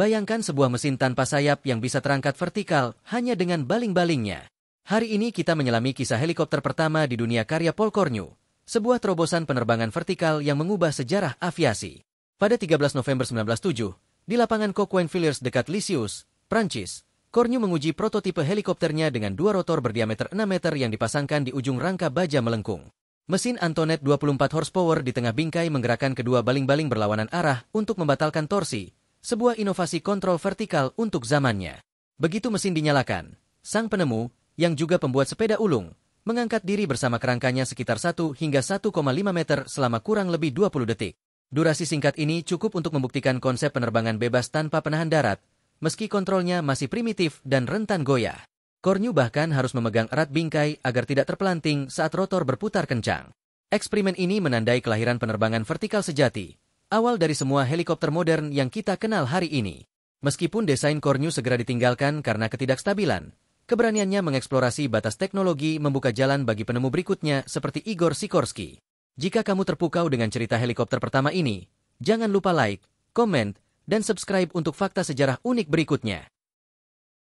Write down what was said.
Bayangkan sebuah mesin tanpa sayap yang bisa terangkat vertikal hanya dengan baling-balingnya. Hari ini kita menyelami kisah helikopter pertama di dunia karya Paul Polkornyu, sebuah terobosan penerbangan vertikal yang mengubah sejarah aviasi. Pada 13 November 1907, di lapangan Villiers dekat Lisius, Prancis, Kornyu menguji prototipe helikopternya dengan dua rotor berdiameter 6 meter yang dipasangkan di ujung rangka baja melengkung. Mesin Antonet 24 horsepower di tengah bingkai menggerakkan kedua baling-baling berlawanan arah untuk membatalkan torsi, sebuah inovasi kontrol vertikal untuk zamannya. Begitu mesin dinyalakan, sang penemu, yang juga pembuat sepeda ulung, mengangkat diri bersama kerangkanya sekitar 1 hingga 1,5 meter selama kurang lebih 20 detik. Durasi singkat ini cukup untuk membuktikan konsep penerbangan bebas tanpa penahan darat, meski kontrolnya masih primitif dan rentan goyah. Kornyu bahkan harus memegang erat bingkai agar tidak terpelanting saat rotor berputar kencang. Eksperimen ini menandai kelahiran penerbangan vertikal sejati, Awal dari semua helikopter modern yang kita kenal hari ini. Meskipun desain Cornu segera ditinggalkan karena ketidakstabilan, keberaniannya mengeksplorasi batas teknologi membuka jalan bagi penemu berikutnya seperti Igor Sikorsky. Jika kamu terpukau dengan cerita helikopter pertama ini, jangan lupa like, comment, dan subscribe untuk fakta sejarah unik berikutnya.